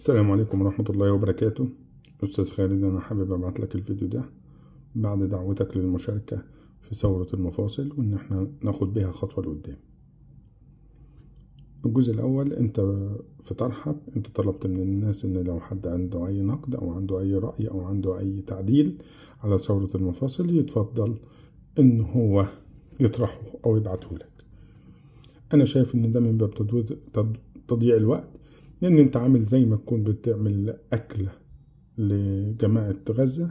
السلام عليكم ورحمة الله وبركاته أستاذ خالد أنا حابب أبعت لك الفيديو ده بعد دعوتك للمشاركة في ثورة المفاصل وإن احنا ناخد بيها خطوة لقدام الجزء الأول أنت في طرحك أنت طلبت من الناس إن لو حد عنده أي نقد أو عنده أي رأي أو عنده أي تعديل على ثورة المفاصل يتفضل إن هو يطرحه أو يبعته لك أنا شايف إن ده من باب تضييع الوقت لأن أنت عامل زي ما تكون بتعمل أكلة لجماعة غزة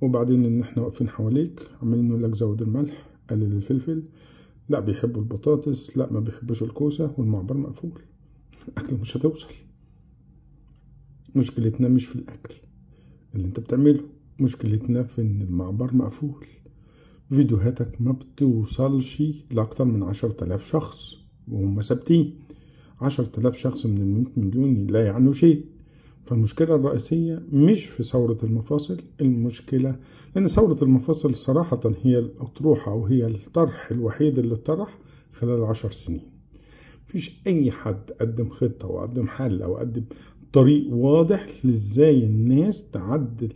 وبعدين إن إحنا واقفين حواليك عمالين نقول لك زود الملح قلل الفلفل لا بيحبوا البطاطس لا ما بيحبوش الكوسة والمعبر مقفول الأكل مش هتوصل مشكلتنا مش في الأكل اللي أنت بتعمله مشكلتنا في إن المعبر مقفول فيديوهاتك ما بتوصلش لأكتر من عشرة آلاف شخص وهم ثابتين 10000 شخص من ال 100 مليون لا يعنوا شيء فالمشكلة الرئيسية مش في ثورة المفاصل المشكلة لأن ثورة المفاصل صراحة هي الأطروحة أو هي الطرح الوحيد اللي طرح خلال عشر سنين مفيش أي حد قدم خطة أو قدم حل أو قدم طريق واضح لإزاي الناس تعدل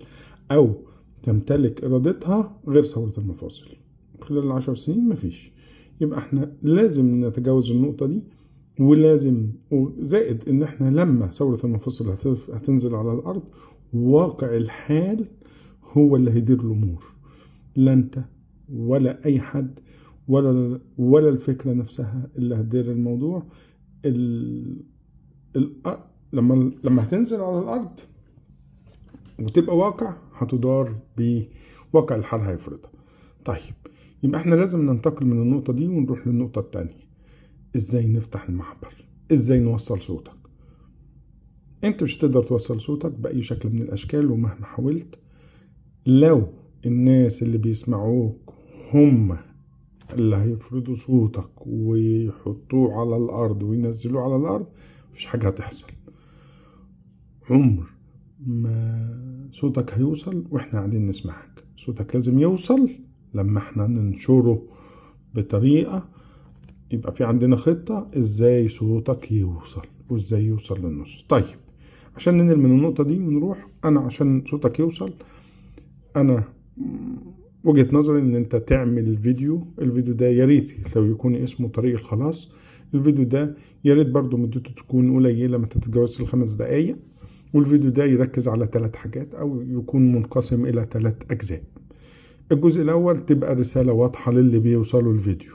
أو تمتلك إرادتها غير ثورة المفاصل خلال العشر سنين مفيش يبقى احنا لازم نتجاوز النقطة دي ولازم زائد ان احنا لما ثورة المنفصل هتنزل على الارض واقع الحال هو اللي هيدير الامور لا انت ولا اي حد ولا ولا الفكره نفسها اللي هتدير الموضوع ال... ال... لما لما هتنزل على الارض وتبقى واقع هتدار بواقع الحال هيفرضها طيب يبقى احنا لازم ننتقل من النقطه دي ونروح للنقطه الثانيه ازاي نفتح المحبر ازاي نوصل صوتك انت مش هتقدر توصل صوتك باي شكل من الاشكال ومهما حاولت لو الناس اللي بيسمعوك هم اللي هيفرضوا صوتك ويحطوه على الارض وينزلوه على الارض مفيش حاجه هتحصل عمر ما صوتك هيوصل واحنا قاعدين نسمعك صوتك لازم يوصل لما احنا ننشره بطريقه يبقى في عندنا خطة ازاي صوتك يوصل وازاي يوصل للنص طيب عشان ننقل من النقطة دي ونروح انا عشان صوتك يوصل انا وجهة نظري ان انت تعمل فيديو الفيديو ده يا ريت لو يكون اسمه طريق الخلاص الفيديو ده يا ريت مدته تكون قليله ما تتجاوز الخمس دقائق والفيديو ده يركز على ثلاث حاجات او يكون منقسم الى ثلاث اجزاء الجزء الاول تبقى رساله واضحه للي بيوصلوا الفيديو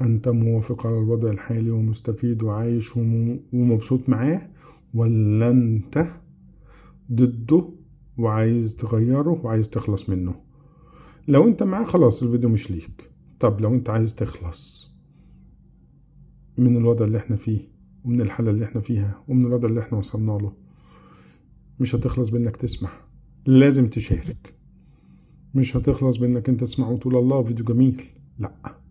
أنت موافق على الوضع الحالي ومستفيد وعايش ومبسوط معاه ولا أنت ضده وعايز تغيره وعايز تخلص منه لو أنت معاه خلاص الفيديو مش ليك طب لو أنت عايز تخلص من الوضع اللي احنا فيه ومن الحالة اللي احنا فيها ومن الوضع اللي احنا وصلنا له مش هتخلص بانك تسمع لازم تشارك مش هتخلص بانك انت تسمع وتقول الله فيديو جميل لا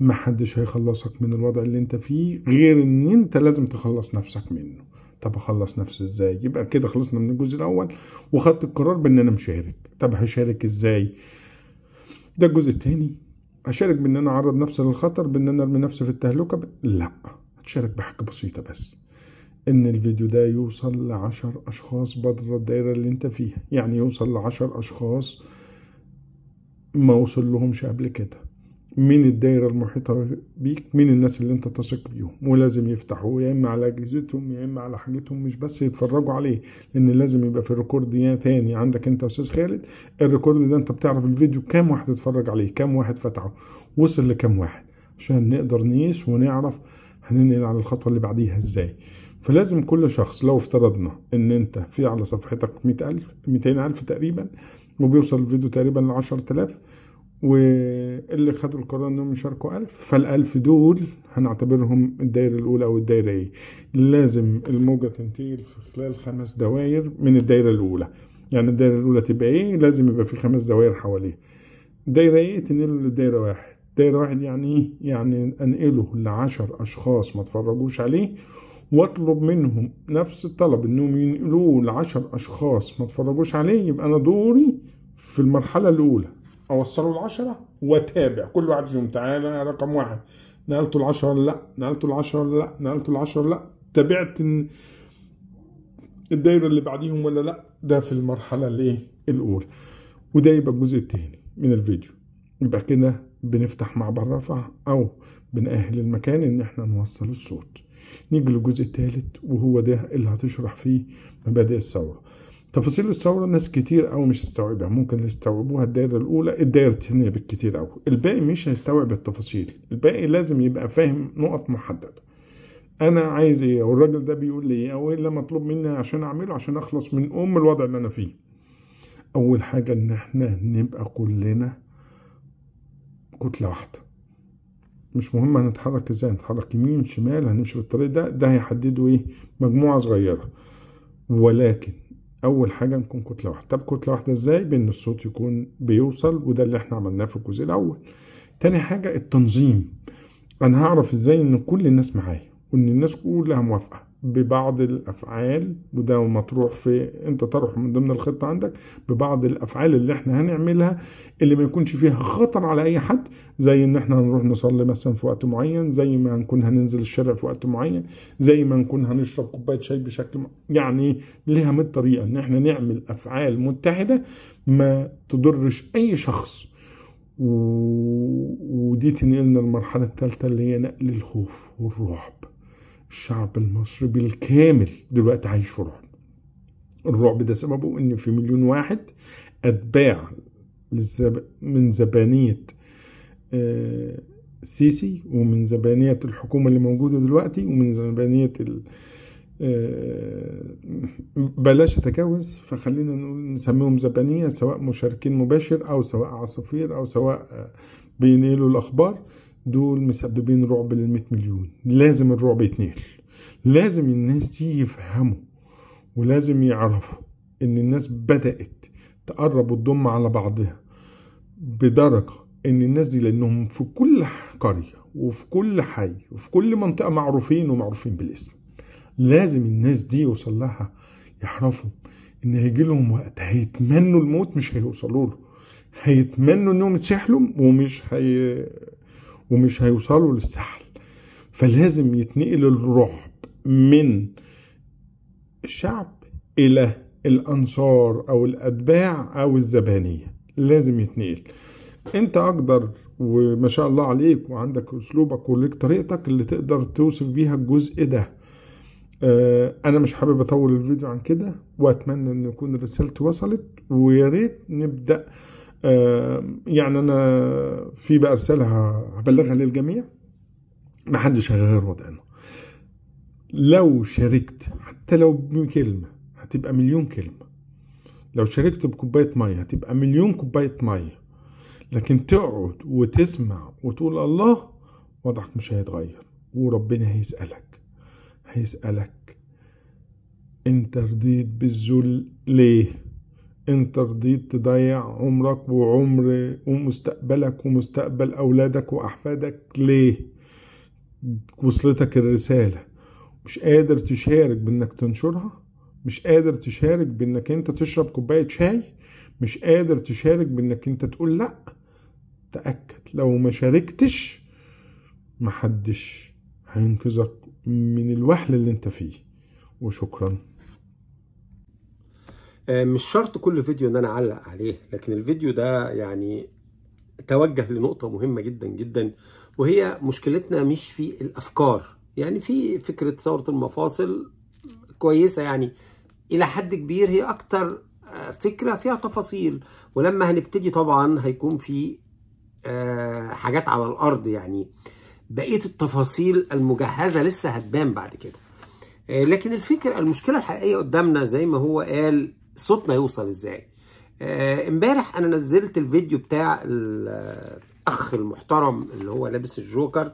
محدش هيخلصك من الوضع اللي انت فيه غير ان انت لازم تخلص نفسك منه طب اخلص نفسي ازاي يبقى كده خلصنا من الجزء الاول وخدت القرار بان انا مشارك طب هشارك ازاي ده الجزء الثاني اشارك بان انا اعرض نفسي للخطر بان انا ارمي نفسي في التهلكه ب... لا هتشارك بحاجه بسيطه بس ان الفيديو ده يوصل لعشر اشخاص بره الدايره اللي انت فيها يعني يوصل لعشر اشخاص ما وصل لهمش قبل كده من الدائرة المحيطة بيك من الناس اللي انت تثق بيهم ولازم يفتحوا يا اما على اجهزتهم يا اما على حاجتهم مش بس يتفرجوا عليه لان لازم يبقى في الريكورد يا تاني عندك انت استاذ خالد الريكورد ده انت بتعرف الفيديو كام واحد اتفرج عليه كام واحد فتحه وصل لكام واحد عشان نقدر نقيس ونعرف هننقل على الخطوة اللي بعديها ازاي فلازم كل شخص لو افترضنا ان انت في على صفحتك 100000 200000 تقريبا وبيوصل الفيديو تقريبا ل 10000 واللي خدوا القرار انهم يشاركوا ألف فالألف دول هنعتبرهم الدايرة الأولى أو الدايرة إيه لازم الموجة تنتقل في خلال خمس دوائر من الدايرة الأولى يعني الدايرة الأولى تبقى إيه لازم يبقى في خمس دوائر حواليها دايرة إيه تنقله للدايرة واحد دايرة واحد يعني إيه يعني أنقله لعشر أشخاص ما اتفرجوش عليه واطلب منهم نفس الطلب انهم ينقلوه لعشر اشخاص ما اتفرجوش عليه يبقى انا دوري في المرحله الاولى اوصله العشرة واتابع كل واحد فيهم تعالى انا رقم واحد نقلته العشرة لا نقلته العشرة لا نقلته العشرة لا تابعت الدايرة اللي بعديهم ولا لا ده في المرحلة الايه الاولى وده يبقى الجزء التاني من الفيديو يبقى كده بنفتح مع بالرفع او بنأهل المكان ان احنا نوصل الصوت نيجي للجزء الثالث وهو ده اللي هتشرح فيه مبادئ الثورة تفاصيل الثورة ناس كتير أو مش هيستوعبها ممكن اللي يستوعبوها الدايرة الأولى الدايرة الثانية بالكتير أو الباقي مش هيستوعب التفاصيل الباقي لازم يبقى فاهم نقط محددة أنا عايز إيه أو الراجل ده بيقول لي إيه أو إيه اللي مطلوب مني عشان أعمله عشان أخلص من أم الوضع اللي أنا فيه أول حاجة إن إحنا نبقى كلنا كتلة واحدة مش مهم هنتحرك ازاي هنتحرك يمين شمال هنمشي في الطريق ده ده هيحدده ايه مجموعة صغيرة ولكن اول حاجه نكون كتله واحده طب كتله واحده ازاي بان الصوت يكون بيوصل وده اللي احنا عملناه في الجزء الاول تاني حاجه التنظيم انا هعرف ازاي ان كل الناس معايا وان الناس كلها موافقه ببعض الافعال وده مطروح في انت طرح من ضمن الخطه عندك ببعض الافعال اللي احنا هنعملها اللي ما يكونش فيها خطر على اي حد زي ان احنا هنروح نصلي مثلا في وقت معين زي ما نكون هننزل الشارع في وقت معين زي ما نكون هنشرب كوبايه شاي بشكل يعني ليها 100 طريقه ان احنا نعمل افعال متحده ما تضرش اي شخص و... ودي تنقلنا المرحله الثالثه اللي هي نقل الخوف والرعب الشعب المصري بالكامل دلوقتي عايش في رعب الرعب ده سببه ان في مليون واحد اتباع من زبانية آه، سيسي ومن زبانية الحكومة اللي موجودة دلوقتي ومن زبانية آه، بلاش اتجاوز فخلينا نقول نسميهم زبانية سواء مشاركين مباشر او سواء عصافير او سواء آه، بينقلوا الاخبار دول مسببين رعب لل مليون لازم الرعب يتنقل لازم الناس دي يفهموا ولازم يعرفوا ان الناس بدأت تقرب وتضم على بعضها بدرجة ان الناس دي لانهم في كل قرية وفي كل حي وفي كل منطقة معروفين ومعروفين بالاسم لازم الناس دي يوصل لها يعرفوا ان هيجي لهم وقت هيتمنوا الموت مش هيوصلوا له هيتمنوا انهم يتسحلوا ومش هي ومش هيوصلوا للسحل فلازم يتنقل الرعب من الشعب الى الانصار او الاتباع او الزبانيه لازم يتنقل انت اقدر وما شاء الله عليك وعندك اسلوبك وليك طريقتك اللي تقدر توصف بيها الجزء ده آه، انا مش حابب اطول الفيديو عن كده واتمنى ان يكون رسالتي وصلت ويا ريت نبدا آه، يعني انا في بقى رساله هبلغها للجميع ما حدش هيغير وضعنا لو شاركت حتى لو بكلمه هتبقى مليون كلمه لو شاركت بكوبايه ميه هتبقى مليون كوبايه ميه لكن تقعد وتسمع وتقول الله وضعك مش هيتغير وربنا هيسألك هيسألك انت رضيت بالذل ليه انت رضيت تضيع عمرك وعمر ومستقبلك ومستقبل اولادك واحفادك ليه وصلتك الرساله مش قادر تشارك بانك تنشرها مش قادر تشارك بانك انت تشرب كوبايه شاي مش قادر تشارك بانك انت تقول لا تاكد لو ما شاركتش محدش هينقذك من الوحل اللي انت فيه وشكرا آه، مش شرط كل فيديو ان انا اعلق عليه لكن الفيديو ده يعني توجه لنقطة مهمة جدا جدا وهي مشكلتنا مش في الافكار يعني في فكرة ثورة المفاصل كويسة يعني الى حد كبير هي اكتر آه، فكرة فيها تفاصيل ولما هنبتدي طبعا هيكون في آه، حاجات على الارض يعني بقية التفاصيل المجهزة لسه هتبان بعد كده لكن الفكره المشكله الحقيقيه قدامنا زي ما هو قال صوتنا يوصل ازاي آه، امبارح انا نزلت الفيديو بتاع الاخ المحترم اللي هو لابس الجوكر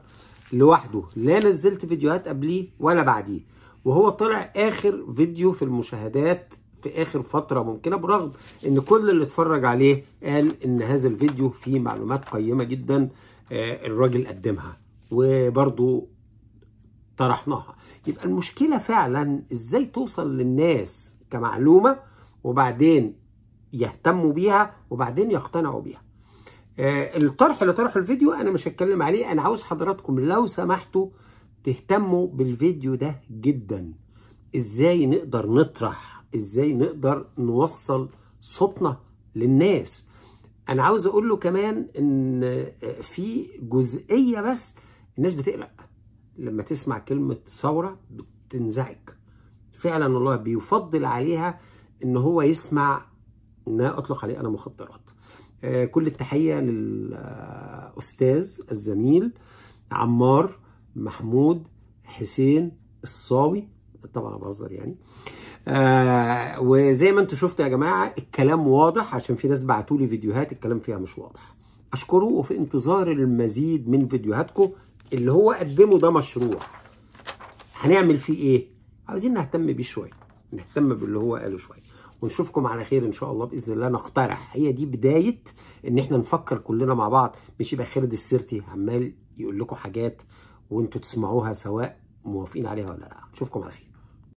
لوحده لا نزلت فيديوهات قبليه ولا بعديه وهو طلع اخر فيديو في المشاهدات في اخر فتره ممكنه برغم ان كل اللي اتفرج عليه قال ان هذا الفيديو فيه معلومات قيمه جدا آه، الراجل قدمها وبرضو طرحناها يبقى المشكله فعلا ازاي توصل للناس كمعلومه وبعدين يهتموا بيها وبعدين يقتنعوا بيها آه، الطرح اللي طرحه الفيديو انا مش هتكلم عليه انا عاوز حضراتكم لو سمحتوا تهتموا بالفيديو ده جدا ازاي نقدر نطرح ازاي نقدر نوصل صوتنا للناس انا عاوز اقول له كمان ان آه، في جزئيه بس الناس بتقلق لما تسمع كلمه ثوره بتنزعج فعلا الله بيفضل عليها ان هو يسمع ما اطلق عليه انا مخدرات آه، كل التحيه للاستاذ الزميل عمار محمود حسين الصاوي طبعا بهزر يعني آه وزي ما انتم شفتوا يا جماعه الكلام واضح عشان في ناس بعتوا لي فيديوهات الكلام فيها مش واضح اشكره وفي انتظار المزيد من فيديوهاتكم اللي هو قدمه ده مشروع هنعمل فيه ايه عاوزين نهتم بيه شويه نهتم باللي هو قاله شويه ونشوفكم على خير ان شاء الله باذن الله نقترح هي دي بدايه ان احنا نفكر كلنا مع بعض مش يبقى خالد السيرتي عمال يقول لكم حاجات وانتوا تسمعوها سواء موافقين عليها ولا لا نشوفكم على خير